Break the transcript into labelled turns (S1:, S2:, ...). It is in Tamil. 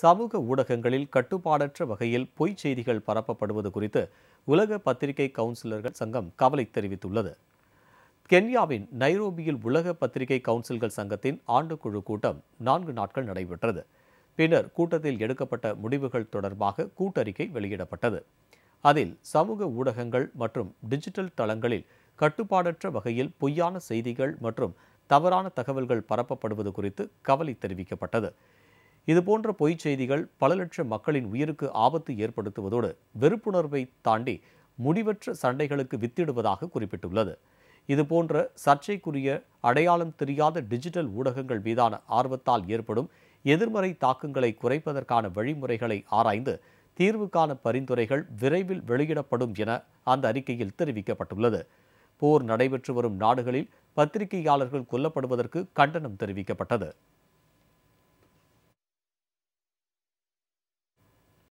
S1: சமூக ஊடகங்களில் கட்டுப்பாடற்ற வகையில் பொய்ச் செய்திகள் பரப்பப்படுவது குறித்து உலக பத்திரிகை கவுன்சிலர்கள் சங்கம் கவலை தெரிவித்துள்ளது கென்யாவின் நைரோபியில் உலக பத்திரிகை கவுன்சில்கள் சங்கத்தின் ஆண்டுக்குழு கூட்டம் நான்கு நாட்கள் நடைபெற்றது பின்னர் கூட்டத்தில் எடுக்கப்பட்ட முடிவுகள் தொடர்பாக கூட்டறிக்கை வெளியிடப்பட்டது அதில் சமூக ஊடகங்கள் மற்றும் டிஜிட்டல் தளங்களில் கட்டுப்பாடற்ற வகையில் பொய்யான செய்திகள் மற்றும் தவறான தகவல்கள் பரப்பப்படுவது குறித்து கவலை தெரிவிக்கப்பட்டது இதுபோன்ற பொய்ச் செய்திகள் பல லட்சம் மக்களின் உயிருக்கு ஆபத்து ஏற்படுத்துவதோடு வெறுப்புணர்வை தாண்டி முடிவற்ற சண்டைகளுக்கு வித்திடுவதாக குறிப்பிட்டுள்ளது இதுபோன்ற சர்ச்சைக்குரிய அடையாளம் தெரியாத டிஜிட்டல் ஊடகங்கள் மீதான ஆர்வத்தால் ஏற்படும் எதிர்மறை தாக்கங்களை குறைப்பதற்கான வழிமுறைகளை ஆராய்ந்து தீர்வுக்கான பரிந்துரைகள் விரைவில் வெளியிடப்படும் என அந்த அறிக்கையில் தெரிவிக்கப்பட்டுள்ளது போர் நடைபெற்று வரும் நாடுகளில் பத்திரிகையாளர்கள் கொல்லப்படுவதற்கு கண்டனம் தெரிவிக்கப்பட்டது